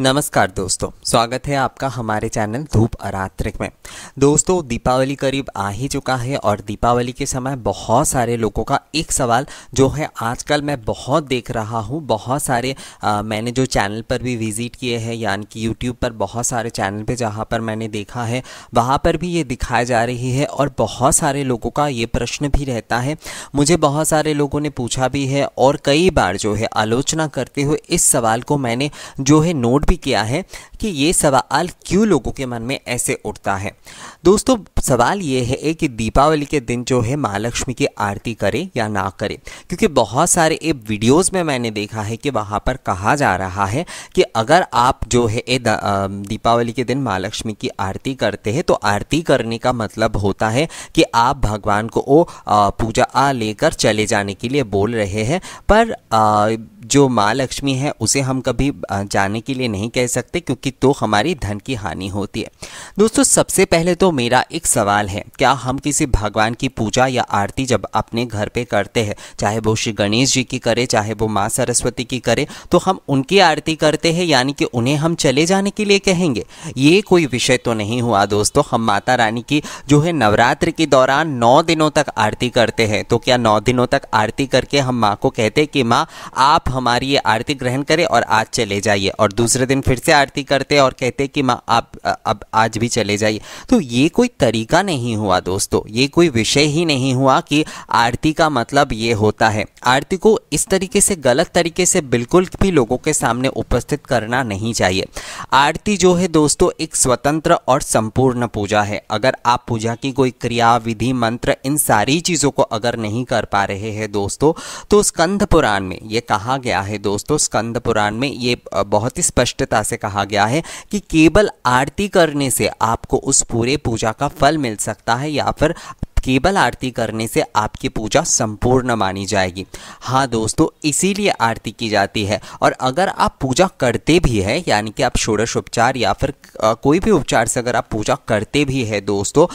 नमस्कार दोस्तों स्वागत है आपका हमारे चैनल धूप अरात्रिक में दोस्तों दीपावली करीब आ ही चुका है और दीपावली के समय बहुत सारे लोगों का एक सवाल जो है आजकल मैं बहुत देख रहा हूँ बहुत सारे आ, मैंने जो चैनल पर भी विज़िट किए हैं यानी कि यूट्यूब पर बहुत सारे चैनल पे जहाँ पर मैंने देखा है वहाँ पर भी ये दिखाई जा रही है और बहुत सारे लोगों का ये प्रश्न भी रहता है मुझे बहुत सारे लोगों ने पूछा भी है और कई बार जो है आलोचना करते हुए इस सवाल को मैंने जो है नोट भी किया है कि ये सवाल क्यों लोगों के मन में ऐसे उठता है दोस्तों सवाल ये है कि दीपावली के दिन जो है माँ लक्ष्मी की आरती करें या ना करें क्योंकि बहुत सारे ए वीडियोस में मैंने देखा है कि वहाँ पर कहा जा रहा है कि अगर आप जो है ए दीपावली के दिन माँ लक्ष्मी की आरती करते हैं तो आरती करने का मतलब होता है कि आप भगवान को ओ पूजा आ लेकर चले जाने के लिए बोल रहे हैं पर आ, जो माँ लक्ष्मी है उसे हम कभी जाने के लिए नहीं कह सकते क्योंकि तो हमारी धन की हानि होती है दोस्तों सबसे पहले तो मेरा एक सवाल है क्या हम किसी भगवान की पूजा या आरती जब अपने घर पे करते हैं चाहे वो श्री गणेश जी की करे चाहे वो माँ सरस्वती की करे तो हम उनकी आरती करते हैं यानी कि उन्हें हम चले जाने के लिए कहेंगे ये कोई विषय तो नहीं हुआ दोस्तों हम माता रानी की जो है नवरात्र के दौरान नौ दिनों तक आरती करते हैं तो क्या नौ दिनों तक आरती करके हम माँ को कहते हैं कि माँ आप हमारी ये आरती ग्रहण करें और आज चले जाइए और दूसरे दिन फिर से आरती करते और कहते कि माँ आप अब आज भी चले जाइए तो ये ये कोई तरीका नहीं हुआ दोस्तों ये कोई विषय ही नहीं हुआ कि आरती का मतलब ये होता है आरती को इस तरीके से गलत तरीके से बिल्कुल भी लोगों के सामने उपस्थित करना नहीं चाहिए आरती जो है दोस्तों एक स्वतंत्र और संपूर्ण पूजा है अगर आप पूजा की कोई क्रिया विधि मंत्र इन सारी चीज़ों को अगर नहीं कर पा रहे हैं दोस्तों तो स्कंद पुराण में ये कहा गया है दोस्तों स्कंद पुराण में ये बहुत ही स्पष्टता से कहा गया है कि केवल आरती करने से आपको उस पूरे पूरे पूजा का फल मिल सकता है या फिर केवल आरती करने से आपकी पूजा संपूर्ण मानी जाएगी हाँ दोस्तों इसीलिए आरती की जाती है और अगर आप पूजा करते भी है यानी कि आप षोड़श उपचार या फिर कोई भी उपचार से अगर आप पूजा करते भी है दोस्तों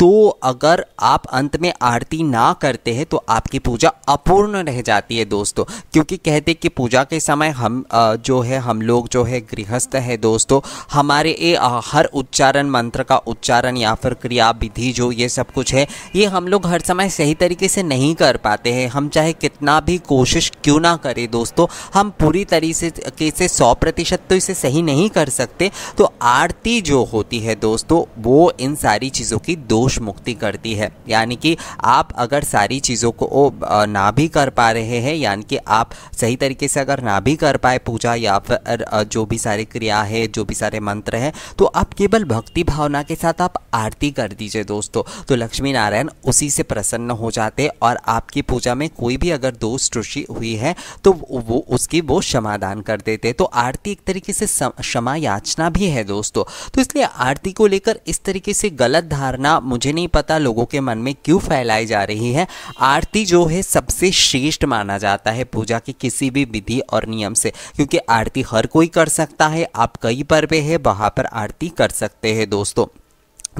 तो अगर आप अंत में आरती ना करते हैं तो आपकी पूजा अपूर्ण रह जाती है दोस्तों क्योंकि कहते कि पूजा के समय हम जो है हम लोग जो है गृहस्थ है दोस्तों हमारे ये हर उच्चारण मंत्र का उच्चारण या फिर क्रिया विधि जो ये सब कुछ है ये हम लोग हर समय सही तरीके से नहीं कर पाते हैं हम चाहे कितना भी कोशिश क्यों ना करें दोस्तों हम पूरी तरीके से सौ प्रतिशत तो इसे सही नहीं कर सकते तो आरती जो होती है दोस्तों वो इन सारी चीज़ों की दोष मुक्ति करती है यानी कि आप अगर सारी चीज़ों को ना भी कर पा रहे हैं यानी कि आप सही तरीके से अगर ना भी कर पाए पूजा या फिर जो भी सारी क्रिया है जो भी सारे मंत्र हैं तो आप केवल भक्ति भावना के साथ आप आरती कर दीजिए दोस्तों तो लक्ष्मी नारायण भगवान उसी से प्रसन्न हो जाते और आपकी पूजा में कोई भी अगर दोष त्रुषि हुई है तो वो उसकी वो क्षमादान कर देते तो आरती एक तरीके से क्षमा याचना भी है दोस्तों तो इसलिए आरती को लेकर इस तरीके से गलत धारणा मुझे नहीं पता लोगों के मन में क्यों फैलाई जा रही है आरती जो है सबसे श्रेष्ठ माना जाता है पूजा की किसी भी विधि और नियम से क्योंकि आरती हर कोई कर सकता है आप कई पर्व है वहाँ पर आरती कर सकते हैं दोस्तों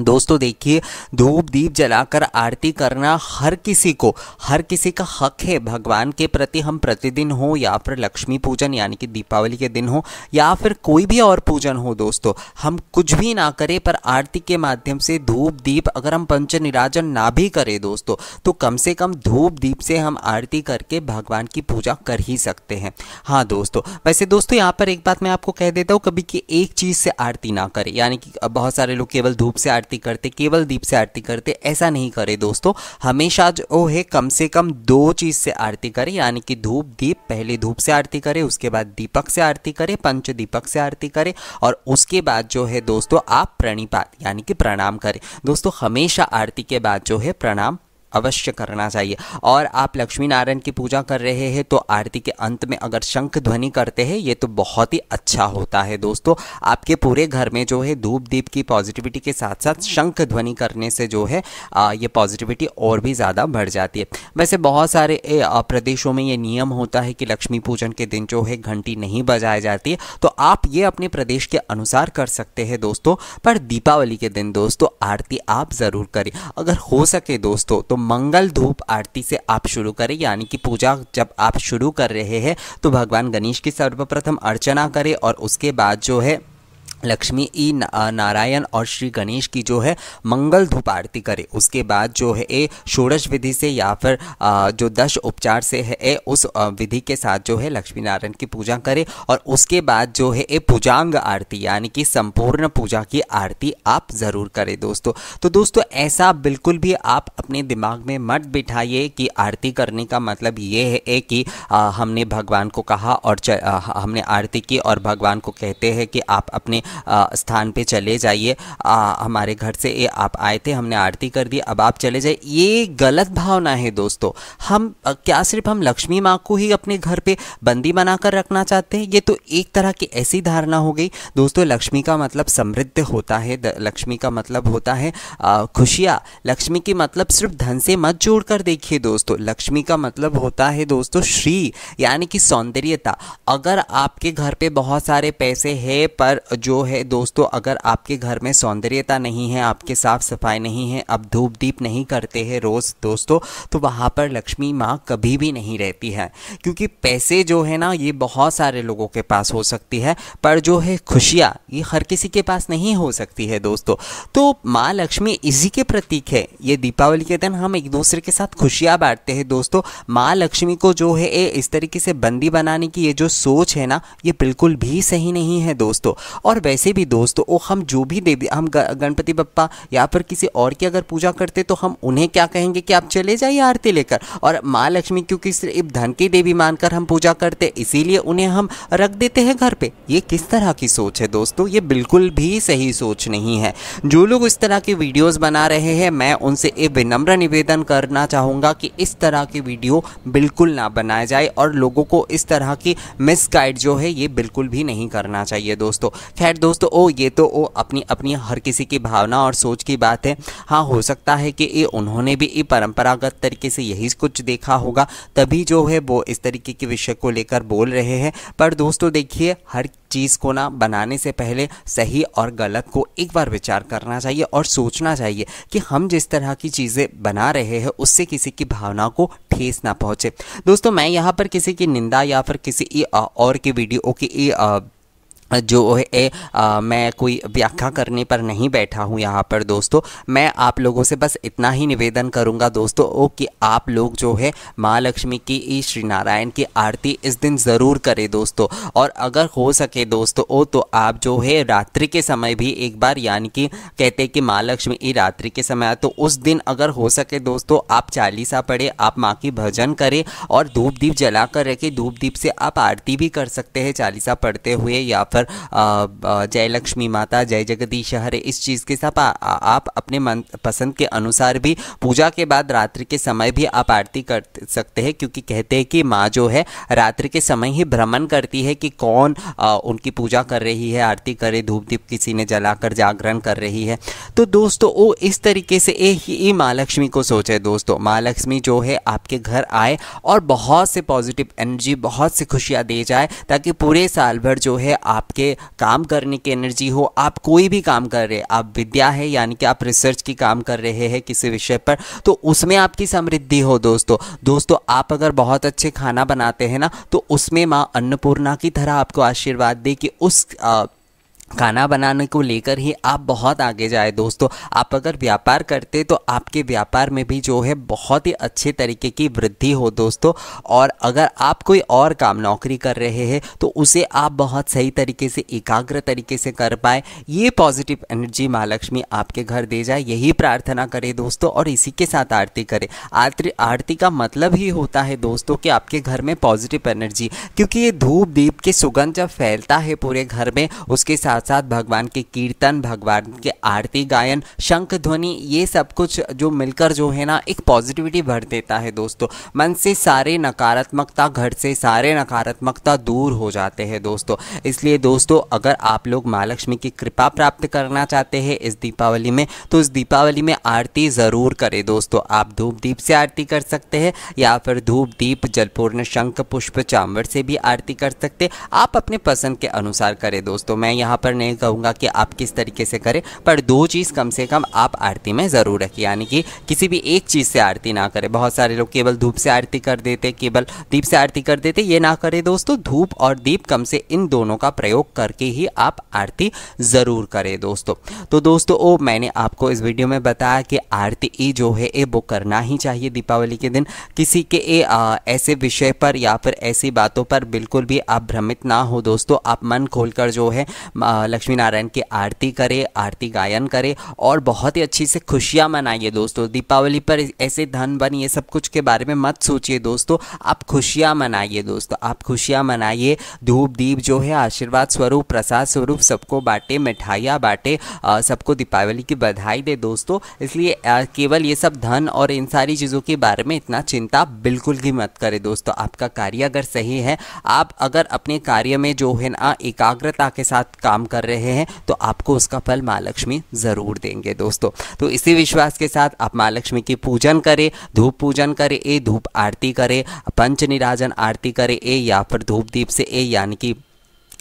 दोस्तों देखिए धूप दीप जलाकर आरती करना हर किसी को हर किसी का हक है भगवान के प्रति हम प्रतिदिन हो या फिर लक्ष्मी पूजन यानी कि दीपावली के दिन हो या फिर कोई भी और पूजन हो दोस्तों हम कुछ भी ना करें पर आरती के माध्यम से धूप दीप अगर हम पंच निराजन ना भी करें दोस्तों तो कम से कम धूप दीप से हम आरती करके भगवान की पूजा कर ही सकते हैं हाँ दोस्तों वैसे दोस्तों यहाँ पर एक बात मैं आपको कह देता हूँ कभी कि एक चीज़ से आरती ना करें यानी कि बहुत सारे लोग केवल धूप से आरती आरती करते केवल दीप से आरती करते ऐसा नहीं करे दोस्तों हमेशा जो है कम से कम दो चीज़ से आरती करें यानी कि धूप दीप पहले धूप से आरती करें उसके बाद दीपक से आरती करें पंच दीपक से आरती करें और उसके बाद जो है दोस्तों आप प्रणिपात यानी कि प्रणाम करें दोस्तों हमेशा आरती के बाद जो है प्रणाम अवश्य करना चाहिए और आप लक्ष्मी नारायण की पूजा कर रहे हैं तो आरती के अंत में अगर शंख ध्वनि करते हैं ये तो बहुत ही अच्छा होता है दोस्तों आपके पूरे घर में जो है धूप दीप की पॉजिटिविटी के साथ साथ शंख ध्वनि करने से जो है आ, ये पॉजिटिविटी और भी ज़्यादा बढ़ जाती है वैसे बहुत सारे प्रदेशों में ये नियम होता है कि लक्ष्मी पूजन के दिन जो है घंटी नहीं बजाई जाती है तो आप ये अपने प्रदेश के अनुसार कर सकते हैं दोस्तों पर दीपावली के दिन दोस्तों आरती आप ज़रूर करें अगर हो सके दोस्तों तो मंगल धूप आरती से आप शुरू करें यानी कि पूजा जब आप शुरू कर रहे हैं तो भगवान गणेश की सर्वप्रथम अर्चना करें और उसके बाद जो है लक्ष्मी ई नारायण और श्री गणेश की जो है मंगल धूप आरती करें उसके बाद जो है ए षोड़श विधि से या फिर जो दश उपचार से है ए उस विधि के साथ जो है लक्ष्मी नारायण की पूजा करें और उसके बाद जो है ए पूजांग आरती यानी कि संपूर्ण पूजा की आरती आप ज़रूर करें दोस्तों तो दोस्तों ऐसा बिल्कुल भी आप अपने दिमाग में मत बिठाइए कि आरती करने का मतलब ये है ए कि हमने भगवान को कहा और हमने आरती की और भगवान को कहते हैं कि आप अपने स्थान पे चले जाइए हमारे घर से ए, आप आए थे हमने आरती कर दी अब आप चले जाइए ये गलत भावना है दोस्तों हम क्या सिर्फ हम लक्ष्मी माँ को ही अपने घर पे बंदी बनाकर रखना चाहते हैं ये तो एक तरह की ऐसी धारणा हो गई दोस्तों लक्ष्मी का मतलब समृद्ध होता है लक्ष्मी का मतलब होता है खुशियाँ लक्ष्मी की मतलब सिर्फ धन से मत जोड़ कर देखिए दोस्तों लक्ष्मी का मतलब होता है दोस्तों श्री यानी कि सौंदर्यता अगर आपके घर पे बहुत सारे पैसे हैं पर जो है दोस्तों अगर आपके घर में सौंदर्यता नहीं है आपके साफ सफाई नहीं है आप धूप दीप नहीं करते हैं रोज़ दोस्तों तो वहाँ पर लक्ष्मी माँ कभी भी नहीं रहती है क्योंकि पैसे जो है ना ये बहुत सारे लोगों के पास हो सकती है पर जो है खुशियाँ ये हर किसी के पास नहीं हो सकती है दोस्तों तो माँ लक्ष्मी इसी के प्रतीक है ये दीपावली के दिन हम एक दूसरे के साथ खुशियाँ बांटते हैं दोस्तों माँ लक्ष्मी को जो है इस तरीके से बंदी बनाने की ये जो सोच है ना ये बिल्कुल भी सही नहीं है दोस्तों और वैसे भी दोस्तों तो ओ हम जो भी देवी हम गणपति बप्पा या फिर किसी और की अगर पूजा करते तो हम उन्हें क्या कहेंगे कि आप चले जाइए आरती लेकर और माँ लक्ष्मी क्योंकि सिर्फ धन की देवी मानकर हम पूजा करते इसीलिए उन्हें हम रख देते हैं घर पे ये किस तरह की सोच है दोस्तों ये बिल्कुल भी सही सोच नहीं है जो लोग इस तरह की वीडियोस बना रहे हैं मैं उनसे ये विनम्र निवेदन करना चाहूँगा कि इस तरह की वीडियो बिल्कुल ना बनाया जाए और लोगों को इस तरह की मिसगाइड जो है ये बिल्कुल भी नहीं करना चाहिए दोस्तों खैर दोस्तों ओ ये तो ओ अपनी अपनी हर किसी की भावना और सोच की बात है हाँ हो सकता है कि ये उन्होंने भी ये परंपरागत तरीके से यही कुछ देखा होगा तभी जो है वो इस तरीके के विषय को लेकर बोल रहे हैं पर दोस्तों देखिए हर चीज़ को ना बनाने से पहले सही और गलत को एक बार विचार करना चाहिए और सोचना चाहिए कि हम जिस तरह की चीज़ें बना रहे हैं उससे किसी की भावना को ठेस ना पहुँचे दोस्तों मैं यहाँ पर किसी की निंदा या फिर किसी और की वीडियो की जो है मैं कोई व्याख्या करने पर नहीं बैठा हूँ यहाँ पर दोस्तों मैं आप लोगों से बस इतना ही निवेदन करूँगा दोस्तों ओ कि आप लोग जो है माँ लक्ष्मी की ई श्री नारायण की आरती इस दिन ज़रूर करें दोस्तों और अगर हो सके दोस्तों ओ तो आप जो है रात्रि के समय भी एक बार यानी कि कहते हैं कि माँ लक्ष्मी ई रात्रि के समय तो उस दिन अगर हो सके दोस्तों आप चालीसा पढ़े आप माँ की भजन करें और धूप दीप जला कर रखें धूप दीप से आप आरती भी कर सकते हैं चालीसा पढ़ते हुए या फिर पर जय लक्ष्मी माता जय जगदीश हरे इस चीज़ के साथ आप अपने मन पसंद के अनुसार भी पूजा के बाद रात्रि के समय भी आप आरती कर सकते हैं क्योंकि कहते हैं कि माँ जो है रात्रि के समय ही भ्रमण करती है कि कौन आ, उनकी पूजा कर रही है आरती करे धूप दीप किसी ने जलाकर जागरण कर रही है तो दोस्तों वो इस तरीके से एक ही माँ लक्ष्मी को सोचे दोस्तों माँ लक्ष्मी जो है आपके घर आए और बहुत से पॉजिटिव एनर्जी बहुत सी खुशियाँ दे जाए ताकि पूरे साल भर जो है आप आपके काम करने की एनर्जी हो आप कोई भी काम कर रहे आप विद्या है यानी कि आप रिसर्च की काम कर रहे हैं किसी विषय पर तो उसमें आपकी समृद्धि हो दोस्तों दोस्तों आप अगर बहुत अच्छे खाना बनाते हैं ना तो उसमें माँ अन्नपूर्णा की तरह आपको आशीर्वाद दे कि उस आ, खाना बनाने को लेकर ही आप बहुत आगे जाए दोस्तों आप अगर व्यापार करते तो आपके व्यापार में भी जो है बहुत ही अच्छे तरीके की वृद्धि हो दोस्तों और अगर आप कोई और काम नौकरी कर रहे हैं तो उसे आप बहुत सही तरीके से एकाग्र तरीके से कर पाए ये पॉजिटिव एनर्जी महालक्ष्मी आपके घर दे जाए यही प्रार्थना करें दोस्तों और इसी के साथ आरती करें आरती आरती का मतलब ही होता है दोस्तों कि आपके घर में पॉजिटिव एनर्जी क्योंकि ये धूप दीप की सुगंध जब फैलता है पूरे घर में उसके साथ साथ साथ भगवान के कीर्तन भगवान के आरती गायन शंख ध्वनि ये सब कुछ जो मिलकर जो है ना एक पॉजिटिविटी भर देता है दोस्तों मन से सारे नकारात्मकता घर से सारे नकारात्मकता दूर हो जाते हैं दोस्तों इसलिए दोस्तों अगर आप लोग माँ लक्ष्मी की कृपा प्राप्त करना चाहते हैं इस दीपावली में तो इस दीपावली में आरती ज़रूर करें दोस्तों आप धूप दीप से आरती कर सकते हैं या फिर धूप दीप जलपूर्ण शंख पुष्प चांवर से भी आरती कर सकते आप अपने पसंद के अनुसार करें दोस्तों मैं यहाँ पर पर नहीं कहूँगा कि आप किस तरीके से करें पर दो चीज़ कम से कम आप आरती में ज़रूर रखें यानी कि किसी भी एक चीज़ से आरती ना करें बहुत सारे लोग केवल धूप से आरती कर देते केवल दीप से आरती कर देते ये ना करें दोस्तों धूप और दीप कम से इन दोनों का प्रयोग करके ही आप आरती ज़रूर करें दोस्तों तो दोस्तों ओ मैंने आपको इस वीडियो में बताया कि आरती ई जो है ए वो करना ही चाहिए दीपावली के दिन किसी के ए, आ, ऐसे विषय पर या फिर ऐसी बातों पर बिल्कुल भी आप भ्रमित ना हो दोस्तों आप मन खोलकर जो है आ, लक्ष्मी नारायण की आरती करें आरती गायन करें और बहुत ही अच्छी से खुशियाँ मनाइए दोस्तों दीपावली पर ऐसे धन बन ये सब कुछ के बारे में मत सोचिए दोस्तों आप खुशियाँ मनाइए दोस्तों आप खुशियाँ मनाइए धूप दीप जो है आशीर्वाद स्वरूप प्रसाद स्वरूप सबको बांटे मिठाइयाँ बांटे सबको दीपावली की बधाई दे दोस्तों इसलिए केवल ये सब धन और इन सारी चीज़ों के बारे में इतना चिंता बिल्कुल भी मत करें दोस्तों आपका कार्य अगर सही है आप अगर अपने कार्य में जो है ना एकाग्रता के साथ काम कर रहे हैं तो आपको उसका फल माँ लक्ष्मी ज़रूर देंगे दोस्तों तो इसी विश्वास के साथ आप माँ लक्ष्मी की पूजन करें धूप पूजन करें ए धूप आरती करें पंच निराजन आरती करें ए या फिर धूप दीप से ए यानी कि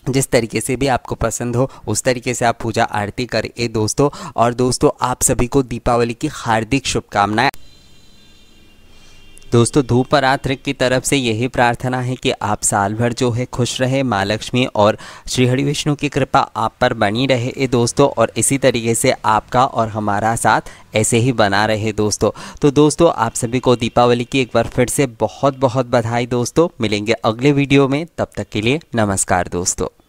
जिस तरीके से भी आपको पसंद हो उस तरीके से आप पूजा आरती करें ए दोस्तों और दोस्तों आप सभी को दीपावली की हार्दिक शुभकामनाएं दोस्तों धूप पर की तरफ से यही प्रार्थना है कि आप साल भर जो है खुश रहे माँ लक्ष्मी और श्री हरि विष्णु की कृपा आप पर बनी रहे ए दोस्तों और इसी तरीके से आपका और हमारा साथ ऐसे ही बना रहे दोस्तों तो दोस्तों आप सभी को दीपावली की एक बार फिर से बहुत बहुत बधाई दोस्तों मिलेंगे अगले वीडियो में तब तक के लिए नमस्कार दोस्तों